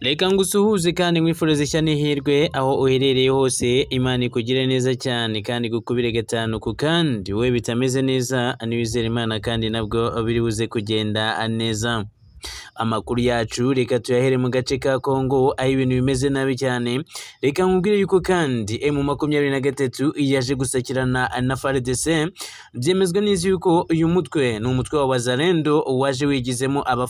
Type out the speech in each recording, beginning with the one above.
reka ngo usuhuze kandi mwifurize ishya n'ihirwe aho uherereye hose imana ikugire neza cyane kandi gukubire gatanu ku kandi we bitameze neza n'ibizera imana kandi nabwo biri buze kugenda neza Amakuru yacu reka tuyahere mu gace ka Congo aho ibintu bimeze nabi cyane reka nkubwire yuko kandi mu makumyabiri na gatatu yaje gusakirana na FARDC byemezwa neza’ yuko uyu mutwe ni umutwe wa Wazalendo waje wigizemo aba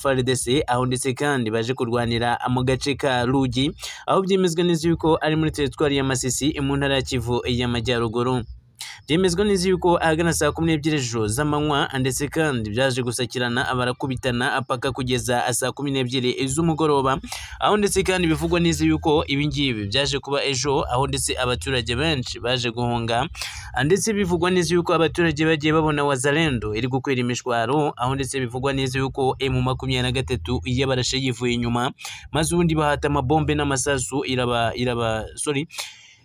aho ndetse kandi baje kurwanira mu gace ka Rugi aho byemezwa n'izi yuko ari muri teritwari ya Masisi mu ntara ya Kivu y'Amajyaruguru byemezwa neza yuko ahagana saa kumi n'ebyiri z'ijoro z'amanywa ndetse kandi byaje gusakirana barakubitana apaka kugeza saa kumi n'ebyiri z'umugoroba aho ndetse kandi bivugwa neza yuko ibingibi byaje kuba ejo aho ndetse abaturage benshi baje guhunga ndetse bivugwa neza yuko abaturage bagiye babona wazalendo iri gukwira imishwaro aho ndetse bivugwa neza yuko emu makumyabiri na gatatu barashe yivuye inyuma maze ubundi bahata amabombe n'amasasu iraba iraba sorry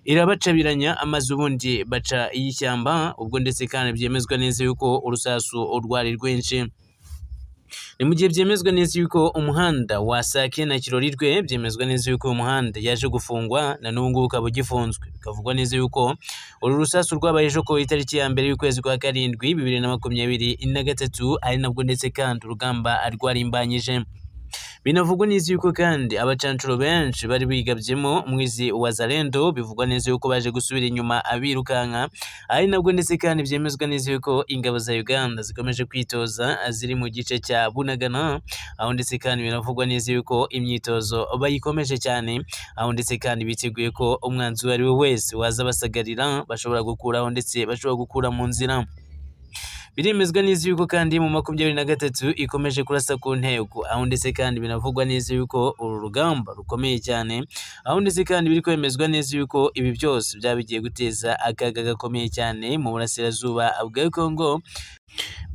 irabacabiranya amaze ubundi baca iy'ishyamba ubwo ndetse kandi byemezwa neza yuko urusasu rwari rwinshi ni mu gihe byemezwa neza yuko umuhanda wasake na kirori kirorirwe byemezwa neza yuko uyu muhanda yaje gufungwa na n'ubu ngubu ukaba ugifunzwe bikavugwa neza yuko uru rusasu rwabaye ejo ku itariki ya mbere y'ukwezi kwa karindwi bibiri na makumyabiri na gatatu ari nabwo ndetse kandi urugamba rwarimbanyije Binavugwa neza yuko kandi abacancuro benshi bari bigabyemo mwizi wa Zalendo bivugwa neza yuko baje gusubira inyuma abirukanka ari nabwo ndetse kandi byemezwa neza yuko ingabo za Uganda zikomeje kwitoza ziri mu gice cya Bunagana aho ndetse kandi binavugwa neza yuko imyitozo bayikomeje cyane aho ndetse kandi biteguye ko umwanzi uwo ari we wese waza basagarira bashobora gukuraho ndetse bashobora gukura mu nzira biremezwa neza yuko kandi mu makumyabiri na gatatu ikomeje kurasa ku ntego aho ndetse kandi binavugwa neza yuko uru rugamba rukomeye cyane aho ndetse kandi biri kwemezwa neza yuko ibi byose byaba bigiye guteza akaga gakomeye cyane mu burasirazuba bwa Kongo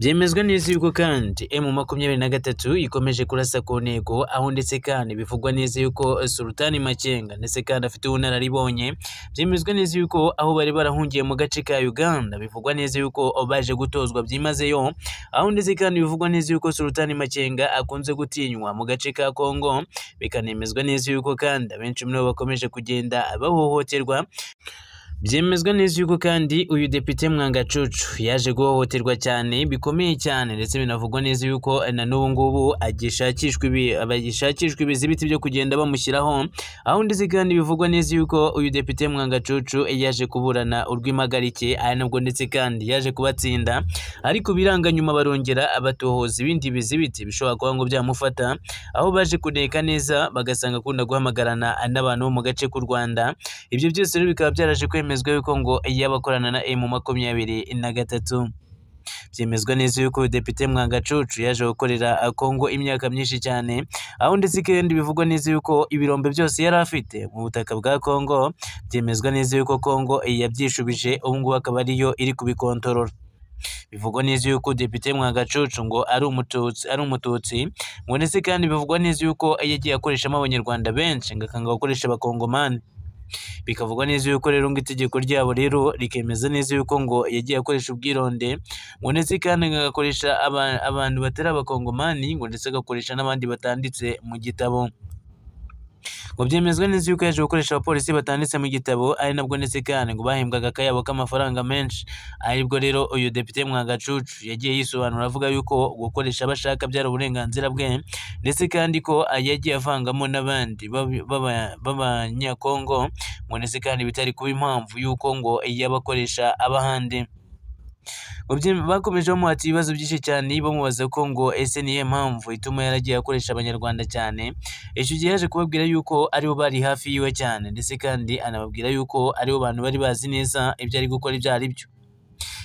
byemezwa neza yuko kandi emu makumyabiri na gatatu ikomeje kurasa ku ntego aho ndetse kandi bivugwa neza yuko Sultani Makenga ndetse kandi afite ubunararibonye byemezwa neza yuko aho bari barahungiye mu gace ka Uganda bivugwa neza yuko baje gutozwa byimazeyo aho ndetse kandi bivugwa neza yuko Sultani Makenga akunze gutinywa mu gace ka Congo bikanemezwa neza yuko kandi abenshi muri bo bakomeje kugenda bahohoterwa byemezwa neza yuko kandi uyu depite mwangacucu yaje guhohoterwa cyane bikomeye cyane ndetse binavugwa neza yuko na n'ubu ngubu agishakishwa ibizibiti byo kugenda bamushyiraho aho ndetse kandi bivugwa neza yuko uyu depite mwangacucu yaje kuburana urw'impagarike aya nabwo ndetse kandi yaje kubatsinda ariko biranga nyuma barongera abatohoza ibindi bizibiti bishobora kuba ngo byamufata aho baje kuneka neza bagasanga akunda guhamagarana n'abantu bo mu gace k'u Rwanda ibyo byose rero bikaba byaraje kwemezwa byemezwa yuko ngo yabakorana na emu makumyabiri na gatatu byemezwa neza yuko depite mwangacucu yaje gukorera kongo imyaka myinshi cyane aho ndetse kandi bivugwa neza yuko ibirombe byose yari afite mu butaka bwa kongo byemezwa neza yuko kongo yabyishubije ubu akaba ariyo iri kubikontorora bivugwa neza yuko depite mwangacucu ngo ari umututsi ari umututsi ngo ndetse kandi bivugwa neza yuko yagiye akoreshamo abanyarwanda benshi ngo akanga gukoresha abakongomani bikavugwa neza yuko rero ngo itegeko ryabo rero rikemeza neza yuko ngo yagiye akoresha ubwironde ngo ndetse kandi agakoresha abantu batari abakongomani ngo ndetse agakoresha n'abandi batanditse mu gitabo ngo byemezwa neza yuko yaje gukoresha abapolisi batanditse mu gitabo ari nabwo ndetse kandi ngo bahembwaga akayabo k'amafaranga menshi aribwo rero uyu depite Mwagacucu yagiye yisobanura avuga yuko gukoresha abashaka ashaka byari uburenganzira bwe ndetse kandi ko yagiye avangamo n'abandi b'abanyakongo ngo ndetse kandi bitari kuba impamvu yuko ngo yabakoresha ab'ahandi Bakomeje bamuhatira ibibazo byinshi cyane bamubaza ko ngo ese niyo mpamvu ituma yaragiye akoresha abanyarwanda cyane, icyo gihe yaje kubabwira yuko aribo bari hafi yiwe cyane ndetse kandi anababwira yuko aribo bantu bari bazi neza ibyo ari gukora ibyo ari byo.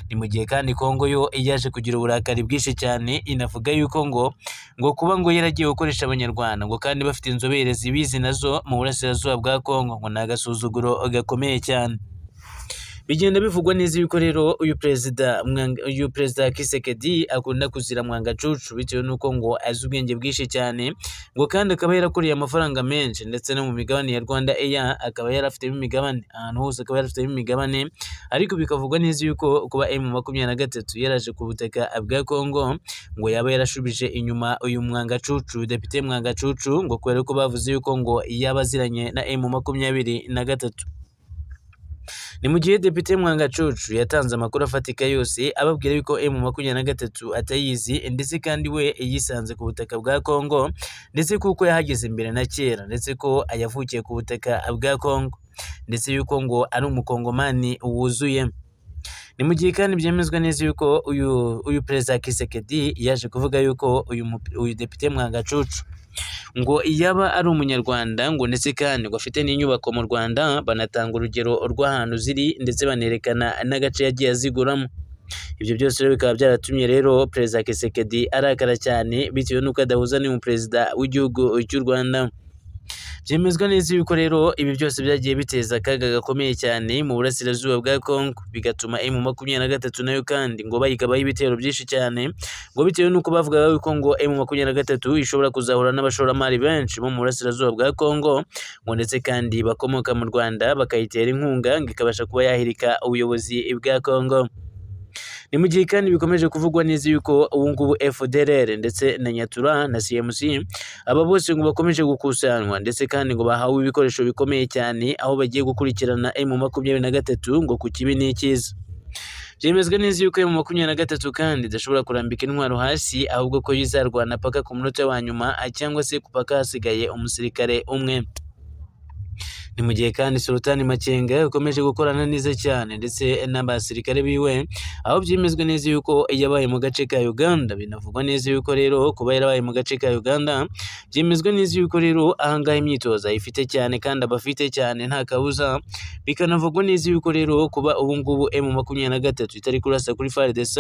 Ni mu gihe kandi Congo yo yaje kugira uburakari bwinshi cyane inavuga yuko ngo ngo kuba ngo yaragiye gukoresha abanyarwanda ngo kandi bafite inzobere zibizi nazo mu burasirazuba bwa Congo ngo ni agasuzuguro gakomeye cyane. bigenda bivugwa neza yuko rero uyu perezida uyu perezida Kisekedi akunda kuzira mwanga cucu bitewe nuko ngo azi ubwenge bwinshi cyane ngo kandi akaba yarakoreye amafaranga menshi ndetse no mu migabane ya Rwanda Air akaba yarafitemo imigabane ahantu hose akaba yarafitemo imigabane ariko bikavugwa neza yuko kuba M makumyabiri na gatatu yaraje ku butaka bwa Kongo ngo yaba yarashubije inyuma uyu mwanga cucu depite mwanga cucu ngo kubera ko bavuze yuko ngo yaba aziranye na M makumyabiri na gatatu Ni mu gihe Depite Mwangacucu yatanze amakuru afatika yose ababwira yuko M makumyabiri na gatatu atayizi ndetse kandi we yisanze ku butaka bwa Congo ndetse kuko yahageze mbere na kera ndetse ko ayavukiye ku butaka bwa Congo ndetse yuko ngo ari umukongomani wuzuye ni mu gihe kandi byemezwa neza yuko uyu uyu perezida Kisekedi yaje kuvuga yuko uyu uyu depite Mwangacucu ngo yaba ari umunyarwanda ngo ndetse kandi ngo afite n'inyubako mu Rwanda banatanga urugero rw'ahantu ziri ndetse banerekana n'agace yagiye aziguramo ibyo byose rero bikaba byaratumye rero perezida Kesekedi arakara cyane bitewe n'uko adahuza n'uyu perezida w'igihugu cy'u Rwanda byemezwa neza yuko rero ibi byose byagiye biteza akaga gakomeye cyane mu burasirazuba bwa Congo bigatuma emu makumyabiri na gatatu nayo kandi ngo bayikabaho ibitero byinshi cyane ngo bitewe n'uko bavugaga yuko ngo emu makumyabiri na gatatu ishobora kuzahura n'abashoramari benshi bo mu burasirazuba bwa Congo ngo ndetse kandi bakomoka mu Rwanda bakayitera inkunga ngo ikabasha kuba yahirika ubuyobozi bwa Congo ni mu gihe kandi bikomeje kuvugwa neza yuko ubu ngubu FDLR ndetse na Nyatura na CMC aba bose ngo bakomeje gukusanwa ndetse kandi ngo bahawe ibikoresho bikomeye cyane aho bagiye gukurikirana mu makumyabiri na gatatu ngo ku kibi n'ikiza byemezwa neza yuko mu makumyabiri na gatatu kandi idashobora kurambika intwaro hasi ahubwo ko izarwana paka ku munota wa nyuma cyangwa se kupaka hasigaye umusirikare umwe ni mu gihe kandi Sultani Makenga yakomeje gukorana neza cyane ndetse n'abasirikare biwe aho byemezwa neza yuko yabaye mu gace ka Uganda binavugwa neza yuko rero kuba yarabaye mu gace ka Uganda byemezwa neza yuko rero ahangaha imyitozo ayifite cyane kandi abafite cyane nta kabuza bikanavugwa neza yuko rero kuba ubu ngubu M makumyabiri na gatatu itari kurasa kuri FARDC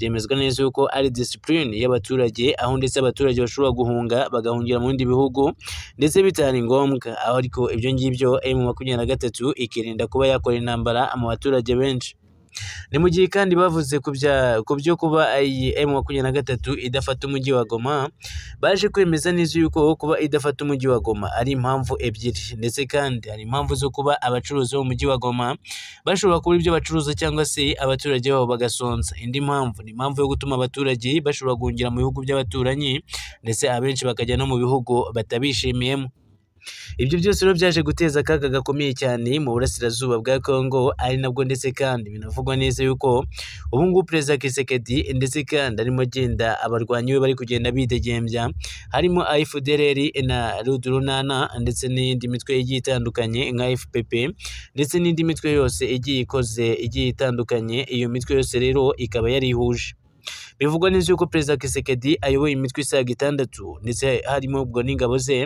byemezwa neza yuko ari discipline y'abaturage aho ndetse abaturage bashobora guhunga bagahungira mu bindi bihugu ndetse bitari ngombwa aho ariko ibyo ngibyo bityo M 23 na gatatu ikirinda kuba yakora intambara mu baturage benshi ni mu gihe kandi bavuze ku byo kuba iyi emu na gatatu idafata umujyi wa Goma baje kwemeza neza yuko kuba idafata umujyi wa Goma ari impamvu ebyiri ndetse kandi hari impamvu zo kuba abacuruzi bo mu mujyi wa Goma bashobora kuba ibyo bacuruza cyangwa se abaturage babo bagasonza indi mpamvu ni impamvu yo gutuma abaturage bashobora guhungira mu bihugu by'abaturanyi ndetse abenshi bakajya no mu bihugu batabishimiyemo ibyo byose rero byaje guteza akaga gakomeye cyane mu burasirazuba bwa Congo ari nabwo ndetse kandi binavugwa neza yuko ubu ngubu Perezida Tshisekedi ndetse kandi arimo agenda abarwanyi we bari kugenda bidegembya harimo AFDLR na Rudurunana ndetse n'indi mitwe igiye itandukanye nka FPP ndetse n'indi mitwe yose igiye ikoze igiye itandukanye iyo mitwe yose rero ikaba yarihuje bivugwa neza yuko perezida Kisekedi ayoboye imitwe isaga itandatu ndetse harimo ubwo n'ingabo ze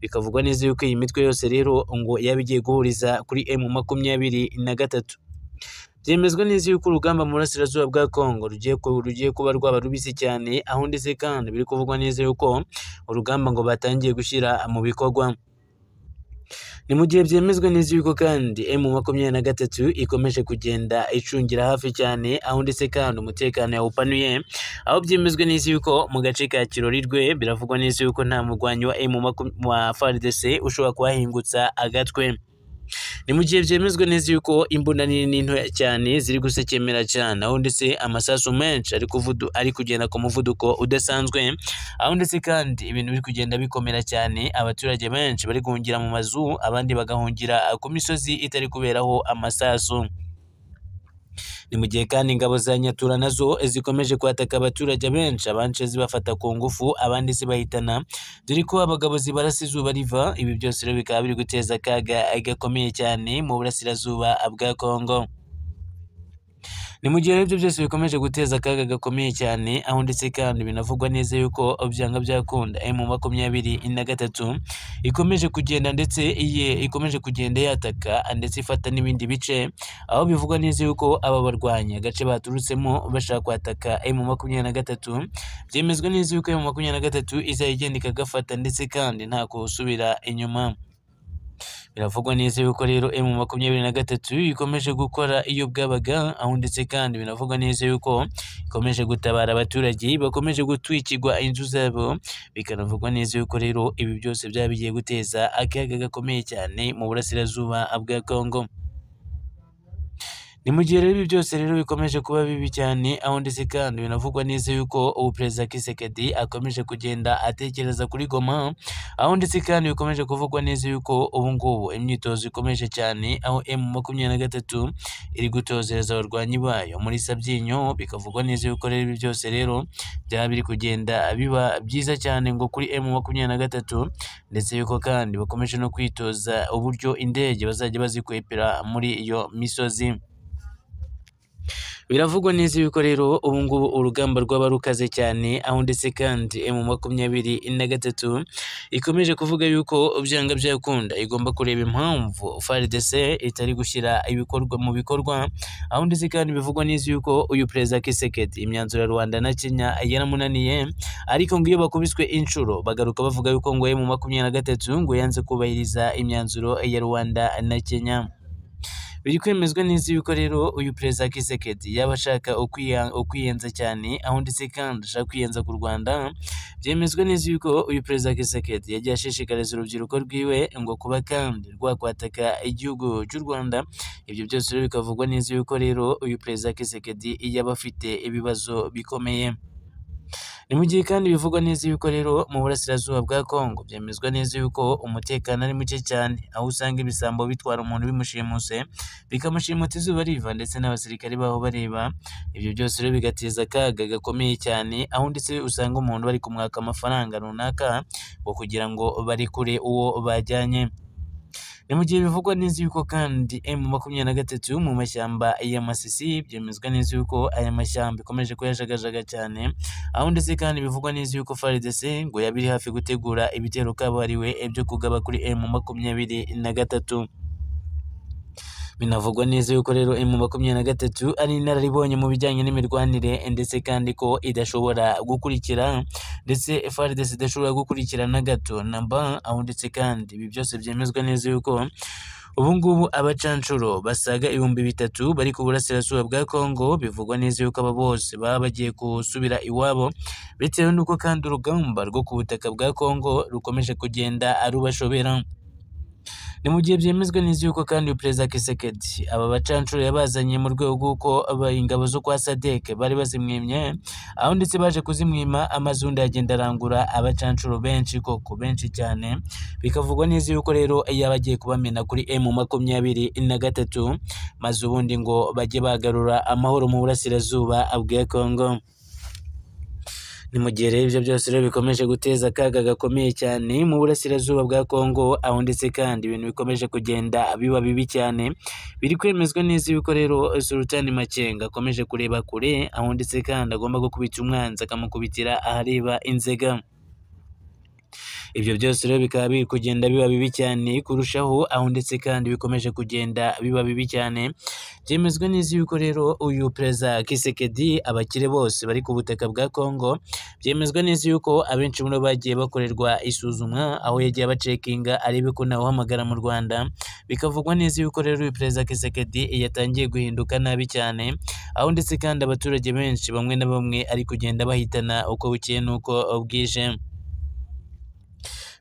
bikavugwa neza yuko iyi mitwe yose rero ngo yaba igiye guhuriza kuri emu makumyabiri na gatatu byemezwa neza yuko urugamba mu burasirazuba bwa Congo rugiye kuba rwaba rubisi cyane aho ndetse kandi biri kuvugwa neza yuko urugamba ngo batangiye gushyira mu bikorwa ni mu gihe byemezwa neza yuko kandi emu makumyabiri na gatatu ikomeje kugenda icungira hafi cyane aho ndetse kandi umutekano yawupanuye aho byemezwa neza yuko mu gace ka Kirorirwe biravugwa neza yuko nta murwanyi wa emu wa FARDC ushobora kuhahingutsa agatwe ni mu gihe byemezwe neza yuko imbunda nini n'intoya cyane ziri gusekemera cyane aho ndetse amasasu menshi ari kugenda ku muvuduko udasanzwe aho ndetse kandi ibintu biri kugenda bikomera cyane abaturage benshi bari guhungira mu mazu abandi bagahungira ku misozi itari kuberaho amasasu ni mu gihe kandi ingabo za nyatura nazo zikomeje kwataka abaturage benshi abanshi zibafata ku ngufu abandi zibahitana dore ko abagabo zibarasa izuba riva ibi byose rero bikaba biri guteza akaga gakomeye cyane mu burasirazuba bwa Kongo Ni mu gihe ibyo byose bikomeje guteza akaga gakomeye cyane aho ndetse kandi binavugwa neza yuko byanga byakunda emu makumyabiri na gatatu ikomeje kugenda ndetse iye ikomeje kugenda yataka ndetse ifata n'ibindi bice aho bivugwa neza yuko aba barwanya agace baturutsemo bashaka kwataka emu makumyabiri na gatatu byemezwa neza yuko emu makumyabiri na gatatu izajya igenda ikagafata ndetse kandi nta kusubira inyuma. Biravugwa neza yuko rero emu makumyabiri na gatatu ikomeje gukora iyo bwabaga aho ndetse kandi binavugwa neza yuko ikomeje gutabara abaturage bakomeje gutwikirwa inzu zabo bikanavugwa neza yuko rero ibi byose byaba bigiye guteza akaga gakomeye cyane mu burasirazuba bwa Kongo. Ni mu gihe rero ibi byose rero bikomeje kuba bibi cyane aho ndetse kandi binavugwa neza yuko ubu perezida Kisekedi akomeje kugenda atekereza kuri Goma aho ndetse kandi bikomeje kuvugwa neza yuko ubu ngubu imyitozo ikomeje cyane aho emu makumyabiri na gatatu iri gutozereza abarwanyi bayo muri Sabyinyo bikavugwa neza yuko rero ibi byose rero byaba biri kugenda biba byiza cyane ngo kuri emu makumyabiri na gatatu ndetse yuko kandi bakomeje no kwitoza uburyo indege bazajya bazikwepera muri iyo misozi. biravugwa neza yuko rero ubungubu urugamba rwaba rukaze cyane aho ndetse kandi emu eh, makumyabiri na gatatu ikomeje kuvuga yuko byanga byakunda igomba kureba impamvu FARDC itari gushyira ibikorwa mu bikorwa aho ndetse kandi bivugwa neza yuko uyu perezida Kisekedi imyanzuro ya Rwanda na Kenya yaramunaniye ariko ngo iyo bakubiswe inshuro bagaruka bavuga yuko ngo emu eh, makumyabiri na gatatu ngo yanze kubahiriza imyanzuro ya Rwanda na Kenya biri kwemezwa neza yuko rero uyu perezida Kisekedi yaba ashaka ukwiyenza cyane aho ndetse kandi ashaka kwiyenza ku Rwanda byemezwa neza yuko uyu perezida Kisekedi yagiye ashishikariza urubyiruko rwiwe ngo kuba kandi rwakwataka igihugu cy'u Rwanda ibyo byose bikavugwa neza yuko rero uyu perezida Kisekedi yaba afite ibibazo bikomeye Ni mu gihe kandi bivugwa neza y'uko rero mu burasirazuba bwa Congo byemezwa neza y'uko umutekano ari muke cyane, aho usanga ibisambo bitwara umuntu bimushimuse, bikamushimuta izuba riva ndetse n'abasirikare baho bareba, ibyo byose rero bigateza akaga gakomeye cyane, aho ndetse usanga umuntu bari kumwaka amafaranga runaka ngo kugira ngo barekure uwo bajyanye. ni mu gihe bivugwa neza yuko kandi emu makumyabiri na gatatu mu mashyamba ya Masisi byemezwa neza yuko aya mashyamba ikomeje kuyajagajaga cyane aho ndetse kandi bivugwa neza yuko FARDC ngo yaba iri hafi gutegura ibitero kabuhariwe byo kugaba kuri emu makumyabiri na gatatu binavugwa neza yuko rero emu makumyabiri na gatatu ari inararibonye mu bijyanye n'imirwanire ndetse kandi ko idashobora gukurikira ndetse FRDC idashobora gukurikirana gato na ba ahunditse kandi ibi byose byemezwa neza yuko ubu ngubu abacanshuro basaga ibihumbi bitatu bari ku burasirazuba bwa Kongo bivugwa neza yuko aba bose baba bagiye gusubira iwabo bitewe n'uko kandi urugamba rwo ku butaka bwa Kongo rukomeje kugenda arubashobera ni mu gihe byemezwa n'iz'uko kandi uyu perezida Kisekedi aba bacancuro yabazanye mu rwego rw'uko ingabo zo kwa Sadeke bari bazimwimye aho ndetse baje kuzimwima amaze undi agenda arangura abacancuro benshi koko benshi cyane bikavugwa neza yuko rero yaba agiye kubamena kuri emu makumyabiri na gatatu maze ubundi ngo bajye bagarura amahoro mu burasirazuba abwiye Kongo Ni mu gihe ibyo byose rero bikomeje guteza akaga gakomeye cyane mu burasirazuba bwa Kongo, aho ndetse kandi ibintu bikomeje kugenda biba bibi cyane, biri kwemezwa neza yuko rero Sultan Makenga akomeje kureba kure, aho ndetse kandi agomba gukubita umwanzi akamukubitira ahareba inzega. Ibyo byose rero bikaba biri kugenda biba bibi cyane kurushaho, aho ndetse kandi bikomeje kugenda biba bibi cyane, byemezwa neza yuko rero uyu perezida Kisekedi abakire bose bari ku butaka bwa Congo, byemezwa neza yuko abenshi muri bagiye bakorerwa isuzumwa, aho yagiye abacekinga arebe ko ntawuhamagara mu Rwanda, bikavugwa neza yuko rero uyu perezida Tshisekedi yatangiye guhinduka nabi cyane, aho ndetse kandi abaturage benshi bamwe na bamwe ari kugenda bahitana uko bukeye n'uko bwije.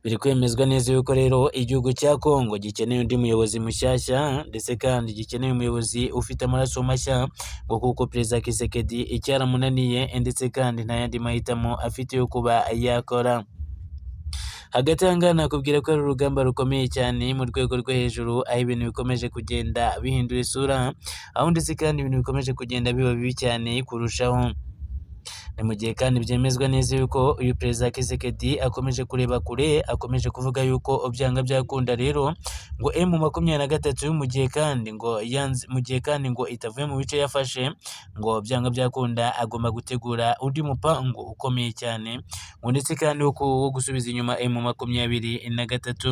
Biri kwemezwa neza yuko rero igihugu cya Congo gikeneye undi muyobozi mushyashya ndetse kandi gikeneye umuyobozi ufite amaraso mashya ngo kuko Perezida Kisekedi icyo yaramunaniye ndetse kandi nta yandi mahitamo afite yo kuba yakora. Hagati aha ngaha nakubwira ko ari urugamba rukomeye cyane mu rwego rwo hejuru, aho ibintu bikomeje kugenda bihindura isura, aho ndetse kandi ibintu bikomeje kugenda biba bibi cyane kurushaho. Ni mu gihe kandi byemezwa neza yuko uyu Perezida Tshisekedi akomeje kureba kure, akomeje kuvuga yuko byanga byakunda rero ngo M makumyabiri na gatatu mu gihe kandi ngo yanze mu gihe kandi ngo itavuye mu bice yafashe ngo byanga byakunda agomba gutegura undi mupango ukomeye cyane ngo ndetse kandi wo gusubiza inyuma M makumyabiri na gatatu.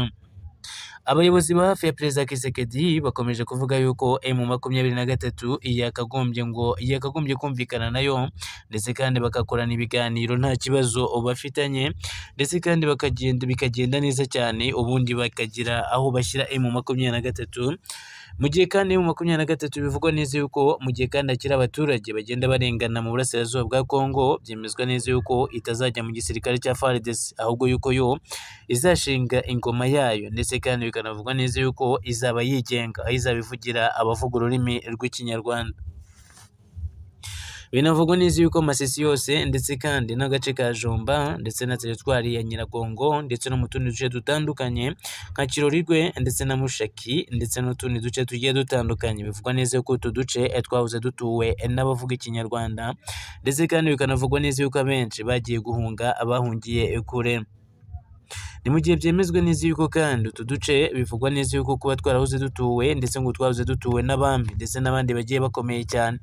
abayobozi ba hafi ya perezida Kisekedi bakomeje kuvuga yuko emu makumyabiri na gatatu yakagombye ngo yakagombye kumvikana nayo ndetse kandi bagakorana ibiganiro nta kibazo bafitanye ndetse kandi bakagenda bikagenda neza cyane ubundi bakagira aho bashyira emu makumyabiri na gatatu Mu gihe kandi mu makumyabiri na gatatu bivugwa neza yuko mu gihe kandi hakiri abaturage bagenda barengana mu burasirazuba bwa Kongo byemezwa neza yuko itazajya mu gisirikare cya FARDC ahubwo yuko yo izashinga ingoma yayo ndetse kandi bikanavugwa neza yuko izaba yigenga aho izabivugira abavuga ururimi rw'ikinyarwanda. Binavugwa neza yuko Masisi yose ndetse kandi n'agace ka Jomba ndetse na teritwari ya Nyiragongo ndetse no mu tundi duce dutandukanye nka Kirorirwe ndetse na Mushaki ndetse n'utundi duce tugiye dutandukanye bivugwa neza ko utu duce eh, twahoze dutuwe eh, n'abavuga ikinyarwanda ndetse kandi bikanavugwa neza yuko abenshi bagiye guhunga abahungiye eh, kure. Ni mu gihe byemezwe neza yuko kandi utu duce bivugwa neza yuko kuba twarahoze dutuwe ndetse ngo twahoze dutuwe n'abami ndetse n'abandi bagiye bakomeye cyane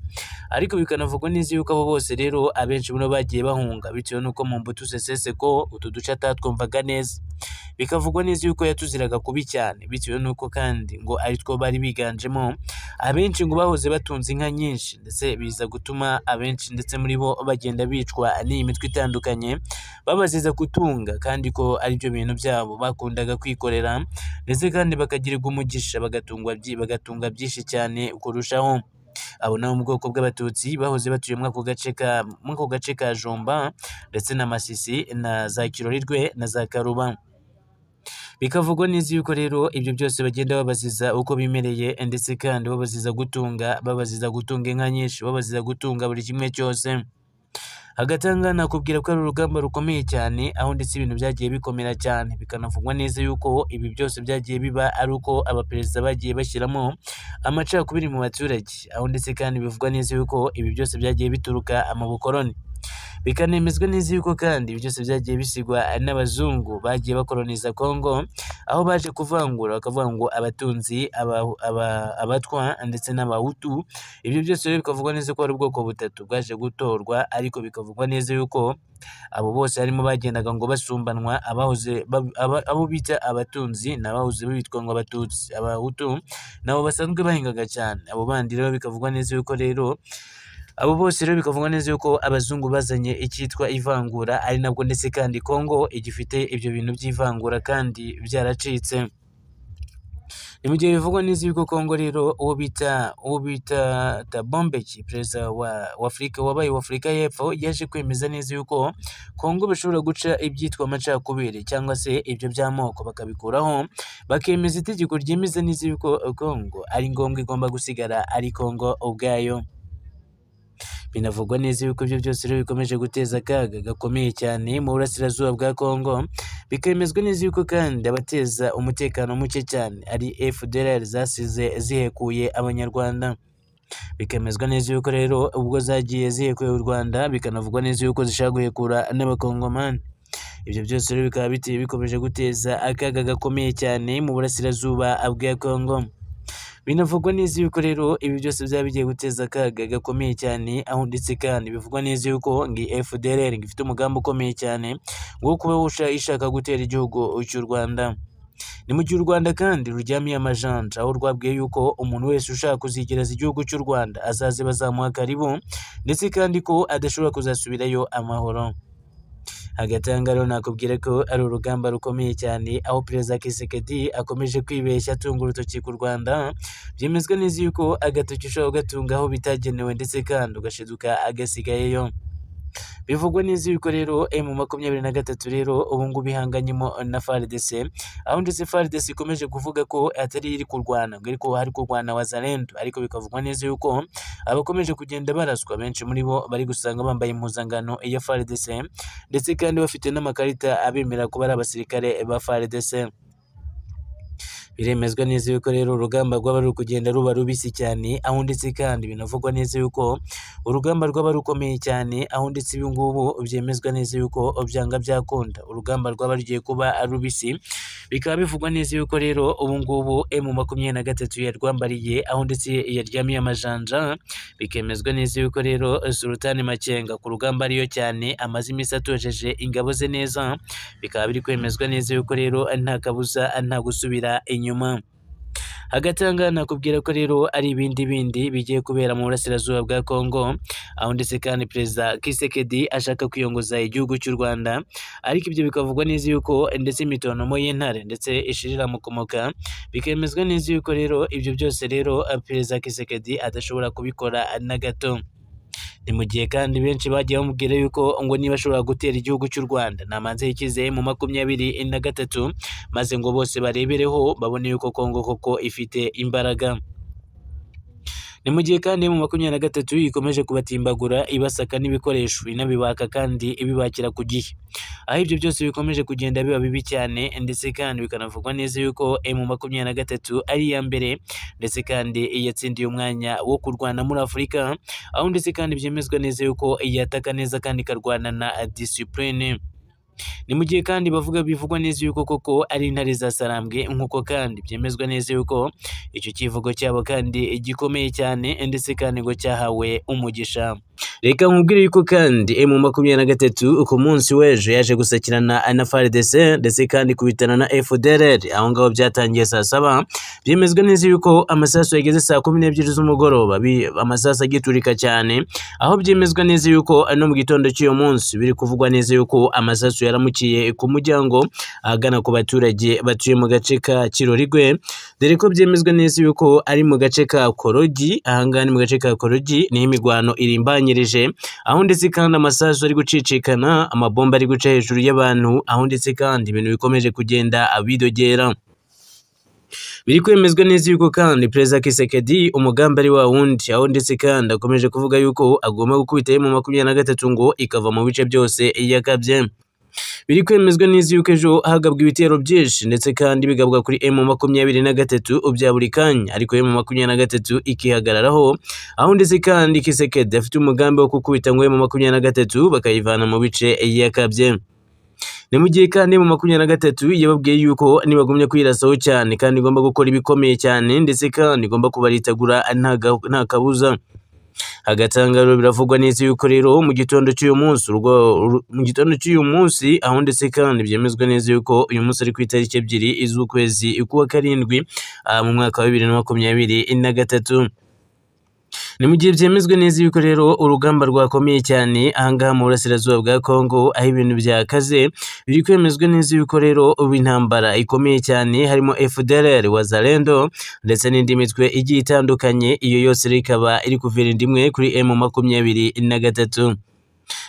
ariko bikanavugwa neza yuko abo bose rero abenshi muri bo bagiye bahunga bitewe n'uko mu mbuto ko utu duce atatwumvaga neza bikavugwa neza yuko yatuziraga kubi cyane bitewe n'uko kandi ngo ari two bari biganjemo abenshi ngo bahoze batunze inka nyinshi ndetse biza gutuma abenshi ndetse muri bo bagenda bicwa n'iyi mitwe itandukanye babaziza gutunga kandi ko ari aribyo bintu byabo bakundaga kwikorera ndetse kandi bakagirirwa umugisha bagatungwa bagatunga byinshi cyane kurushaho abo ni mu bwoko bw'abatutsi bahoze batuye muri ako gace ka Jomba ndetse na Masisi na za Kirorirwe na za Karuba bikavugwa neza yuko rero ibyo byose bagenda babaziza uko bimereye ndetse kandi babaziza gutunga babaziza gutunga inka nyinshi babaziza gutunga buri kimwe cyose hagati aha nakubwira ko ari urugamba rukomeye cyane aho ndetse ibintu byagiye bikomera cyane bikanavugwa neza yuko ibi byose byagiye biba ari uko abaperezida bagiye bashyiramo amacakubiri mu baturage aho ndetse kandi bivugwa neza yuko ibi byose byagiye bituruka mu bukoroni. bikanemezwa neza yuko kandi ibi byose byagiye bisigwa n'abazungu bagiye bakoroniza Kongo aho baje kuvangura bakavuga ngo abatunzi abatwa ndetse n'abahutu ibyo byose bikavugwa neza ko ari ubwoko butatu bwaje gutorwa ariko bikavugwa neza yuko abo bose harimo bagendaga ngo basumbanwa abahoze abo bita abatunzi n'abahoze bitwa ngo abatutsi abahutu nabo basanzwe bahingaga cyane abo bandi rero bikavugwa neza yuko rero abo bose rero bikavuga neza yuko abazungu bazanye icyitwa ivangura ari nabwo ndetse kandi kongo igifite ibyo bintu by'ivangura kandi byaracitse ni mu gihe bivugwa neza yuko kongo rero uwo bita uwo bita tabombeki perezida wa afurika wabaye wa afurika y'epfo yaje kwemeza neza yuko kongo bashobora guca ibyitwa amacakubiri cyangwa se ibyo by'amoko bakabikuraho bakemeza itegeko ryemeza neza yuko kongo ari ngombwa igomba gusigara ari kongo ubwayo Binavugwa neza yuko ibyo byose rero bikomeje guteza akaga gakomeye cyane mu burasirazuba bwa Kongo bikemezwa neza yuko kandi abateza umutekano muke cyane ari FDLR zasize zihekuye abanyarwanda bikemezwa neza yuko rero ubwo zagiye zihekuye u Rwanda bikanavugwa neza yuko zishaka guhekura n'abakongomani ibyo byose rero bikaba bikomeje guteza akaga gakomeye cyane mu burasirazuba bwa Kongo Binavugwa neza yuko rero ibi byose byaba bigiye guteza akaga gakomeye cyane aho ndetse kandi bivugwa neza yuko ngi FDLR ifite umugambi ukomeye cyane wo kuba ishaka gutera igihugu cy'u Rwanda ni mu gihe u Rwanda kandi ruryamiye amajanja aho rwabwiye yuko umuntu wese ushaka kuzigereza igihugu cy'u Rwanda azaze bazamuha karibu ndetse kandi ko adashobora kuzasubirayo amahoro hagati aha nakubwira ko ari urugamba rukomeye cyane aho perezida Kisekedi akomeje kwibeshya atunga urutoki ku Rwanda byemezwa neza yuko agatoki ushobora ugatunga aho bitagenewe ndetse kandi ugashiduka agasigayeyo bivugwa neza yuko rero emu eh, makumyabiri na gatatu rero ubu ngubu ihanganyemo na faridese aho ndetse faridese ikomeje kuvuga ko atari iri kurwana ngo ariko hari kurwana wazalendo ariko bikavugwa neza yuko abakomeje kugenda baraswa benshi muri bo bari gusanga bambaye impuzangano ya faridese ndetse kandi bafite n'amakarita abemera kuba ari abasirikare ba faridese biremezwa neza yuko rero urugamba rwaba ruri kugenda ruba rubisi cyane aho ndetse kandi binavugwa neza yuko urugamba rwaba rukomeye cyane aho ndetse ibi ngubu byemezwa neza yuko byanga byakunda urugamba rwaba rugiye kuba rubisi bikaba bivugwa neza yuko rero ubu ngubu emu makumyabiri na gatatu yarwambariye aho ndetse yaryamiye amajanja bikemezwa neza yuko rero Sultani Makenga ku rugamba ariyo cyane amaze iminsi atojeje ingabo ze neza bikaba biri kwemezwa neza yuko rero nta kabuza nta gusubira inyuma hagati aha ngaha nakubwira ko rero ari ibindi bindi bigiye kubera mu burasirazuba bwa Congo aho ndetse kandi perezida Kisekedi ashaka kwiyongoza igihugu cy'u Rwanda ariko ibyo bikavugwa neza yuko ndetse imitonomo y'intare ndetse ishirira mukomoka bikemezwa neza yuko rero ibyo byose rero perezida Kisekedi adashobora kubikora na gato ni mu gihe kandi benshi bagiye bamubwira yuko ngo niba ashobora gutera igihugu cy'u Rwanda namanze y'icyizere mu makumyabiri na gatatu maze ngo bose barebereho babone yuko Congo koko ifite imbaraga Ni mu gihe kandi mu makumyabiri na gatatu ikomeje kubatimbagura ibasaka n'ibikoresho inabibaka kandi ibibakira ku gihe. Aho ibyo byose bikomeje kugenda biba bibi cyane ndetse kandi bikanavugwa neza yuko emu makumyabiri na gatatu ari iya mbere ndetse kandi yatsindiye umwanya wo kurwana muri Afurika, aho ndetse kandi byemezwa neza yuko yataka neza kandi na disipurine. ni mu gihe kandi bavuga bivugwa neza yuko koko ari intare za Sarambwe nk'uko kandi byemezwa neza yuko icyo kivugo cyabo kandi gikomeye cyane ndetse kandi ngo cyahawe umugisha reka nkubwire yuko kandi emu eh, makumyabiri na gatatu ku munsi w'ejo yaje gusakirana na FARDC ndetse kandi kubitana na FDLR aho ngaho byatangiye saa saba byemezwa neza yuko amasasu yageze saa kumi n'ebyiri z'umugoroba amasasu agiturika cyane aho byemezwa neza yuko eh, no mu gitondo cy'uyu munsi biri kuvugwa neza yuko amasasu yaramukiye ku muryango agana ku baturage batuye mu gace ka Kirorigwe dore ko byemezwa neza yuko ari mu gace ka Korogi ahangaha ni mu gace ka Korogi niho imirwano irimbanye yashinyirije aho ndetse kandi amasasu ari gucicikana amabomba ari guca hejuru y'abantu aho ndetse kandi ibintu bikomeje kugenda abidogera biri kwemezwa neza yuko kandi perezida Kisekedi umugambi ari wa wundi aho ndetse kandi akomeje kuvuga yuko agomba gukubita mu makumyabiri na gatatu ngo ikava mu bice byose yakabye biri kwemezwa n'izi yuko ejo hagabwa ibitero byinshi ndetse kandi bigabwa kuri emu makumyabiri na gatatu bya buri kanya ariko emu makumyabiri na gatatu ikihagararaho aho ndetse kandi kisekedi afite umugambi wo gukubita ngo emu makumyabiri na gatatu bakayivana mu bice yakabye ni mu gihe kandi mu makumyabiri na gatatu yababwiye yuko nibagumya kwirasaho cyane kandi igomba gukora ibikomeye cyane ndetse kandi igomba kubaritagura nta kabuza agatangaro biravugwa neza y'ukorero mu gitondo cy'uyu munsi mu gitondo cy'uyu munsi aho ndetse kandi byemezwa neza yuko uyu munsi ari ku itariki ebyiri z'ukwezi kwa karindwi ah, mu mwaka wa bibiri na makumyabiri na gatatu Ni mu gihe byemezwe neza yuko rero urugamba rwakomeye cyane aha mu burasirazuba bwa Kongo aho ibintu byakaze biri kwemezwa neza yuko rero intambara ikomeye cyane harimo wa Wazalendo ndetse n'indi mitwe igiye itandukanye iyo yose rikaba iri kuvera inda imwe kuri M makumyabiri na gatatu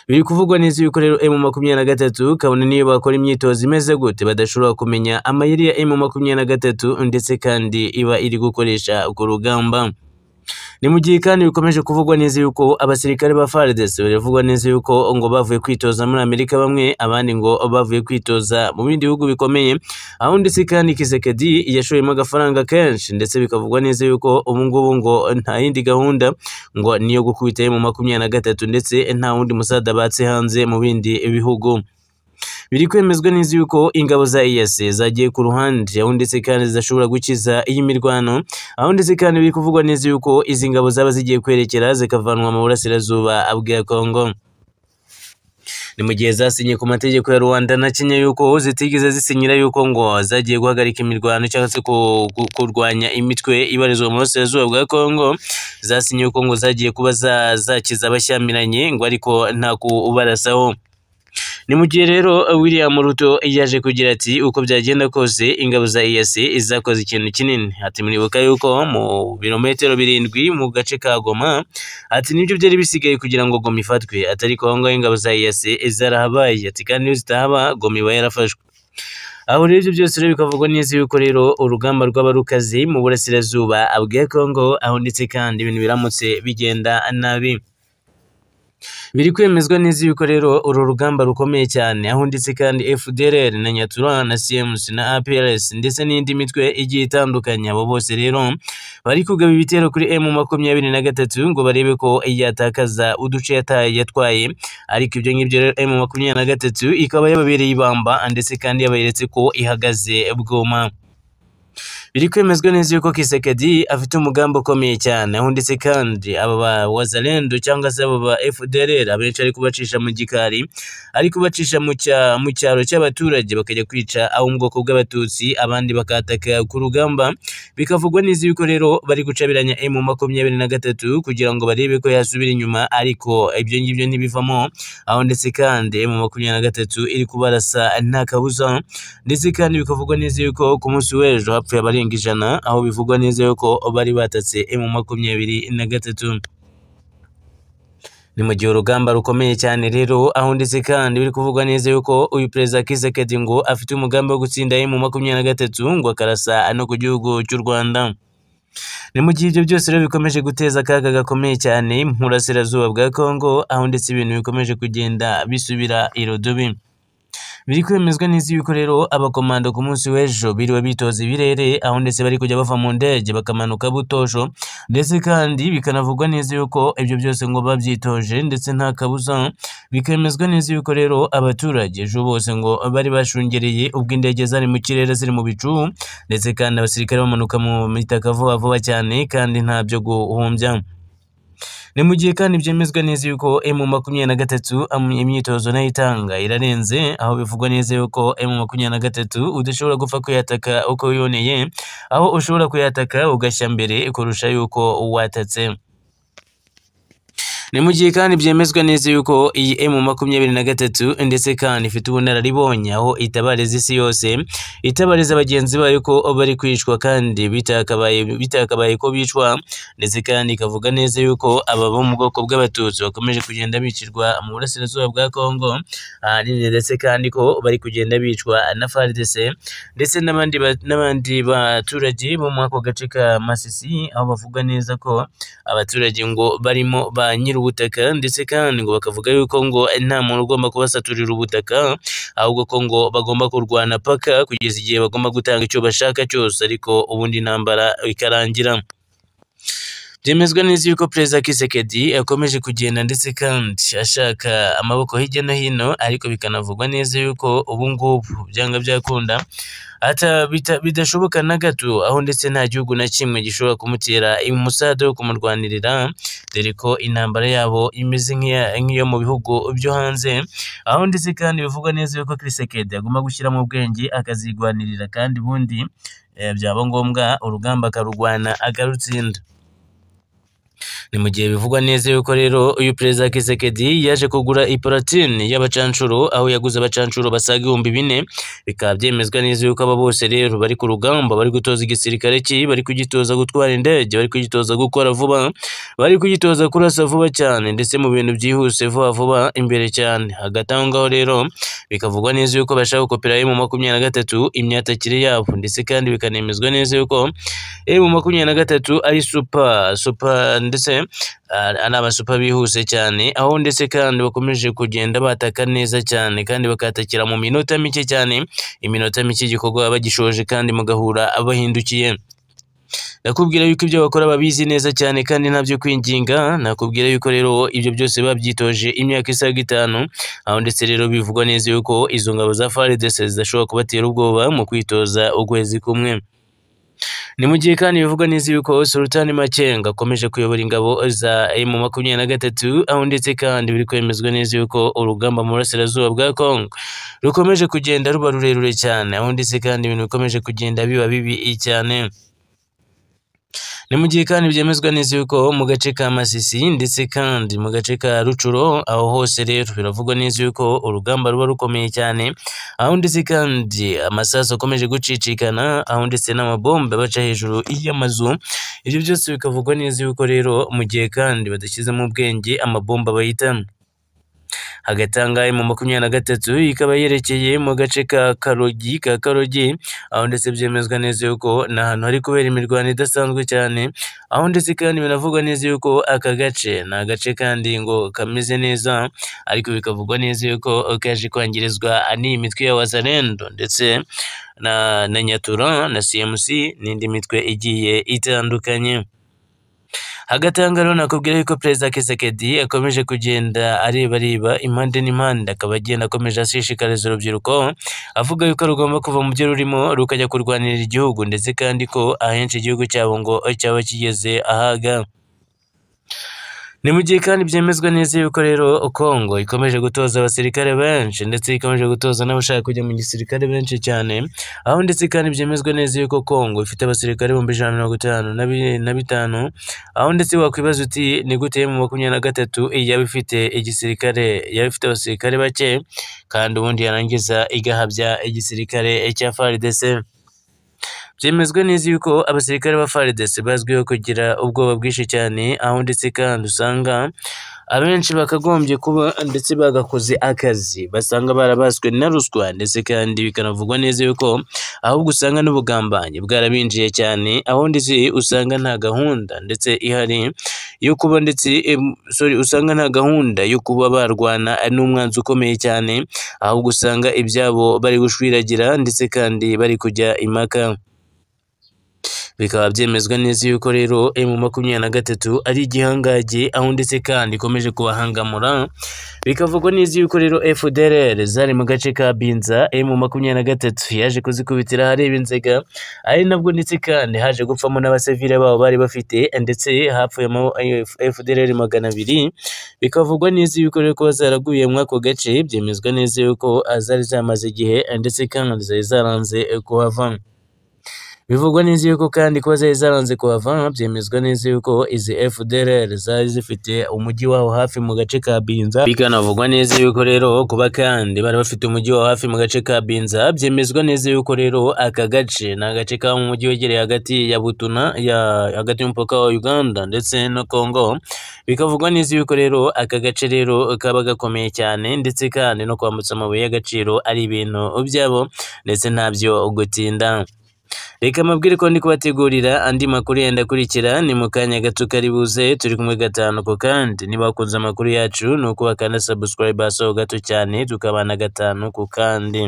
biri kuvugwa neza yuko rero M makumyabiri na gatatu kabone niyo bakora imyitozo imeze gute badashobora kumenya amayeri ya M makumyabiri na gatatu ndetse kandi iba iri gukoresha ku rugamba Ni mu gihe kandi bikomeje kuvugwa neza yuko abasirikare ba FARDC biravugwa neza yuko ngo bavuye kwitoza muri Amerika bamwe abandi ngo bavuye kwitoza mu bindi bihugu bikomeye aho ndetse kandi Kisekedi yashoyemo agafaranga kenshi ndetse bikavugwa neza yuko ubu ngubu ngo nta yindi gahunda ngo niyo gukubita mu makumyabiri na gatatu ndetse nta wundi musaza batse hanze mu bindi bihugu biri kwemezwa neza yuko ingabo za EAC zagiye ku ruhande aho ndetse kandi zidashobora gukiza iyi mirwano aho ndetse kandi biri kuvugwa neza yuko izi ngabo zaba zigiye kwerekera zikavanwa mu burasirazuba bwa Congo ni mu gihe zasinye ku mategeko ya Rwanda na Kenya yuko zitigeze zisinyira yuko ngo zagiye guhagarika imirwano cyangwa se kurwanya imitwe ibarizwa mu burasirazuba bwa Congo zasinye yuko ngo zagiye kuba zakiza abashyamiranye ngo ariko nta kubarasaho Ni mu gihe rero eh, William Ruto yaje kugira ati uko byagenda kose ingabo za EAC zakoze ikintu kinini. Ati muribuka yuko mu birometero birindwi mu gace ka Goma, ati nibyo byari bisigaye kugira ngo Goma ifatwe, atari ko ngaho ingabo za EAC zarahabaye, ati kandi niyo zitahaba Goma iba yarafashwe. Aho rero ibyo byose rero bikavugwa neza yuko rero urugamba rw'abarukazi mu burasirazuba bwa Kongo aho ndetse kandi ibintu biramutse bigenda nabi Biri kwemezwa n'iziko rero uru rugamba rukomeye cyane aho ndetse kandi FDLR na Nyatura na CMC na APRS ndetse n'indi mitwe igiye itandukanye abo bose rero bari kugaba ibitero kuri M makumyabiri na gatatu ngo barebe ko yatakaza uduce yataye yatwaye ariko ibyo ngibyo rero M makumyabiri na gatatu ikaba yababereye ibamba ndetse kandi yaberetse ko ihagaze bwoma. Biri kwemezwa neza yuko Kisekedi afite umugambi ukomeye cyane aho ndetse kandi aba ba wazalendo cyangwa se aba ba FDLR abenshi ari kubacisha mu gikari ari kubacisha mu cyaro cy'abaturage bakajya kwica abo mu bwoko bw'abatutsi abandi bakataka ku rugamba bikavugwa neza yuko rero bari gucabiranya M makumyabiri na gatatu kugira ngo barebe ko yasubira inyuma ariko ibyo ngibyo ntibivamo aho ndetse kandi M makumyabiri na gatatu iri kubarasa nta kabuza ndetse kandi bikavugwa neza yuko ku munsi w'ejo hapfuye abari abarenga ijana aho bivugwa neza yuko bari batatse emu makumyabiri na gatatu ni mu gihe urugamba rukomeye cyane rero aho ndetse kandi biri kuvugwa neza yuko uyu perezida Kisekedi ngo afite umugambi wo gutsinda emu makumyabiri na gatatu ngo akarasa no ku gihugu cy'u Rwanda ni mu gihe ibyo byose rero bikomeje guteza akaga gakomeye cyane mu burasirazuba bwa Kongo aho ndetse ibintu bikomeje kugenda bisubira irodobi biri kwemezwa n'isi yuko rero abakomando ku munsi w'ejo biriwe bitoza ibirere aho ndetse bari kujya bava mu ndege bakamanuka butosho ndetse kandi bikanavugwa neza yuko ibyo byose ngo babyitoje ndetse nta kabuza bikemezwa neza yuko rero abaturage ejo bose ngo bari bashungereye ubwo indege zari mu kirere ziri mu bicu ndetse kandi abasirikare bamanuka mu mitaka vuba vuba cyane kandi nta byo guhumbya ni mu gihe kandi byemezwa neza yuko emu makumyabiri na gatatu imyitozo nayo itanga irarenze aho bivugwa neza yuko emu makumyabiri na gatatu udashobora gupfa kuyataka uko wiboneye aho ushobora kuyataka ugashya mbere kurusha yuko watatse ni mu gihe kandi byemezwa neza yuko iyi emu makumyabiri na gatatu ndetse kandi ifite ubunararibonye aho itabariza isi yose itabariza bagenzi bayo ko bari kwicwa kandi bitakabaye bitakabaye ko bicwa ndetse kandi ikavuga neza yuko aba bo mu bwoko bw'abatutsi bakomeje kugenda bicirwa mu burasirazuba bwa Kongo ahanini ndetse kandi ko bari kugenda bicwa na FARDC ndetse n'abandi n'abandi baturage bo muri ako gace ka Masisi aho bavuga neza ko abaturage ngo barimo ba nyiri ubutaka ndetse kandi ngo bakavuga yuko ngo nta muntu ugomba kubasaturira ubutaka ahubwo ko ngo bagomba kurwana paka kugeza igihe bagomba gutanga icyo bashaka cyose ariko ubundi intambara ikarangira. byemezwa neza yuko Perezida Kisekedi yakomeje kugenda ndetse kandi ashaka amaboko hirya no hino ariko bikanavugwa neza yuko ubungubu byanga byakunda ata bidashoboka na gato aho ndetse nta gihugu na kimwe gishobora kumutera umusada wo kumurwanirira dore ko intambara yabo imeze nk'iyo mu bihugu byo hanze aho ndetse kandi bivugwa neza yuko Kisekedi agomba gushyiramo ubwenge akazigwanirira kandi ubundi eh, byaba ngombwa urugamba akarurwana akarutsinda Ni mu gihe bivugwa neza yuko rero uyu Perezida Kisekedi yaje kugura iparatini y'abacanshuro aho yaguze abacanshuro basaga ibihumbi bine bikaba byemezwa neza yuko aba bose rero bari ku rugamba bari gutoza igisirikare cye bari kugitoza gutwara indege bari kugitoza gukora vuba bari kugitoza kurasa vuba cyane ndetse mu bintu byihuse vuba vuba imbere cyane hagati aho ngaho rero bikavugwa neza yuko bashaka gukopera mu makumyabiri na gatatu imyatakire yabo ndetse kandi bikanemezwa neza yuko mu makumyabiri na gatatu ari supa supa ndetse ari abasupa ah, bihuse cyane aho ndetse kandi bakomeje kugenda bataka neza cyane kandi bakatakira mu minota mike cyane iminota mike igikorwa bagishoje kandi mugahura abahindukiye nakubwira yuko ibyo bakora babizi neza cyane kandi nta kwinginga nakubwira yuko rero ibyo byose babyitoje imyaka isaga itanu aho ndetse rero bivugwa neza yuko izo ngabo za FARDC zidashobora kubatera ubwoba mu kwitoza ukwezi kumwe ni mu gihe kandi bivugwa neza yuko Sultan Makenga akomeje kuyobora ingabo za M makumyabiri na gatatu aho ndetse kandi biri kwemezwa neza yuko urugamba mu burasirazuba bwa Congo rukomeje kugenda ruba rurerure cyane aho ndetse kandi ibintu bikomeje kugenda biba bibi cyane Ni mu gihe kandi byemezwa neza yuko mu gace ka Masisi ndetse kandi mu gace ka Rucuro aho hose rero biravugwa neza yuko urugamba ruba rukomeye cyane aho ndetse kandi amasasu akomeje gucicikana aho ndetse n'amabombe baca hejuru y'amazu ibyo byose bikavugwa neza yuko rero mu gihe kandi badashyizemo ubwenge amabombe abayitamo. hagati aha mu makumyabiri na gatatu ikaba yerekeye mu gace ka karogi ka karogi aho ndetse byemezwa neza yuko ni ahantu hari kubera imirwano idasanzwe cyane aho ndetse kandi binavugwa neza yuko aka gace ni agace kandi ngo kameze neza ariko bikavugwa neza yuko kaje kwangirizwa n'iyi mitwe ya wazalendo ndetse na, na nyatura na cmc n'indi mitwe igiye itandukanye Hagati aho ngaho nakubwira yuko Perezida Kisekedi akomeje kugenda areba impande n'impande, akaba agenda akomeje ashishikariza urubyiruko, avuga yuko rugomba kuva mu byo rurimo rukajya kurwanirira igihugu ndetse kandi ko ahenshi igihugu cyabo ngo cyaba kigeze ahaga. Ni mu gihe kandi byemezwa neza yuko rero Congo ikomeje gutoza abasirikare benshi ndetse ikomeje gutoza n'abashaka kujya mu gisirikare benshi cyane, aho ndetse kandi byemezwa neza yuko Congo ifite abasirikare ibihumbi ijana na mirongo itanu na bitanu, aho ndetse wakwibaza uti ni gute mu makumyabiri na gatatu yaba ifite igisirikare, yaba ifite abasirikare bake kandi ubundi yarangiza igahabya igisirikare cya FARDC. Byemezwa neza yuko abasirikare ba FARDC bazwiho kugira ubwoba bwinshi cyane, aho ndetse kandi usanga abenshi bakagombye kuba ndetse bagakoze akazi basanga barabaswe na ruswa ndetse kandi bikanavugwa neza yuko ahubwo usanga n'ubugambanyi bwarabinjiye cyane, aho ndetse usanga nta gahunda ndetse ihari yo kuba ndetse sorry usanga nta gahunda yo kuba barwana n'umwanzi ukomeye cyane, ahubwo usanga ibyabo bari gushwiragira ndetse kandi bari kujya impaka. Bikaba byemezwa neza yuko rero emu makumyabiri na gatatu ari igihangange aho ndetse kandi ikomeje kubahangamura bikavugwa neza yuko rero FDLR zari mu gace ka Binza emu makumyabiri na gatatu yaje kuzikubitira hareba inzega ari nabwo ndetse kandi haje gupfamo n'abasivile babo bari bafite ndetse hapfuyemo FDLR magana abiri bikavugwa neza yuko rero kuba zaraguye muri ako gace byemezwa neza yuko zari zamaze igihe ndetse kandi zari zaranze kuhava Bivugwa neza yuko kandi ko zari zaranze kuhavamo byemezwa neza yuko izi FDLR zari zifite umujyi waho hafi mu gace ka Binza bikanavugwa neza yuko rero kuba kandi bari bafite umujyi waho hafi mu gace ka Binza byemezwa neza yuko rero aka gace ni agace ka mu mujyi wegereye hagati ya Butuna ya hagati y'umupaka wa Uganda ndetse na Congo bikavugwa neza yuko rero aka gace rero kaba gakomeye cyane ndetse kandi no kwambutsa amabuye y'agaciro ari ibintu byabo ndetse ntabyo gutinda Reka mbabwire ko ndi kubategurira andi makuru yenda kurikira ni mu kanya gato karibuze turi kumwe gatanu ko kandi niba wakunze amakuru yacu ni uko wakanda subscribe gato cyane tukabana gatanu ku kandi.